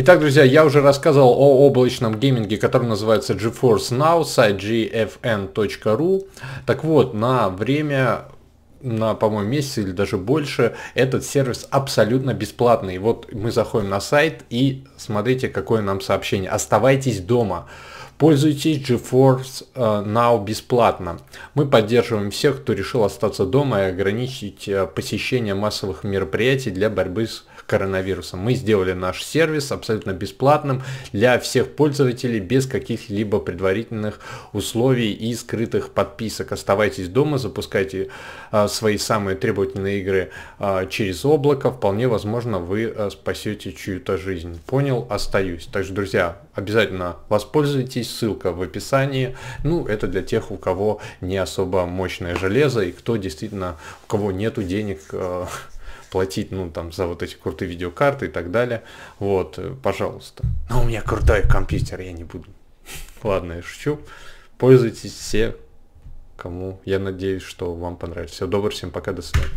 Итак, друзья, я уже рассказывал о облачном гейминге, который называется GeForce Now, сайт gfn.ru. Так вот, на время на, по-моему, месяц или даже больше, этот сервис абсолютно бесплатный. Вот мы заходим на сайт и смотрите, какое нам сообщение. Оставайтесь дома. Пользуйтесь GeForce э, Now бесплатно. Мы поддерживаем всех, кто решил остаться дома и ограничить э, посещение массовых мероприятий для борьбы с коронавирусом. Мы сделали наш сервис абсолютно бесплатным для всех пользователей без каких-либо предварительных условий и скрытых подписок. Оставайтесь дома, запускайте а, свои самые требовательные игры а, через облако. Вполне возможно, вы а, спасете чью-то жизнь. Понял? Остаюсь. Так что, друзья, обязательно воспользуйтесь. Ссылка в описании. Ну, это для тех, у кого не особо мощное железо и кто действительно, у кого нету денег а, платить, ну, там, за вот эти крутые видеокарты и так далее. Вот, э, пожалуйста. Но а у меня крутой компьютер, я не буду. Ладно, я шучу. Пользуйтесь все, кому. Я надеюсь, что вам понравится. Всего доброго, всем пока, до свидания.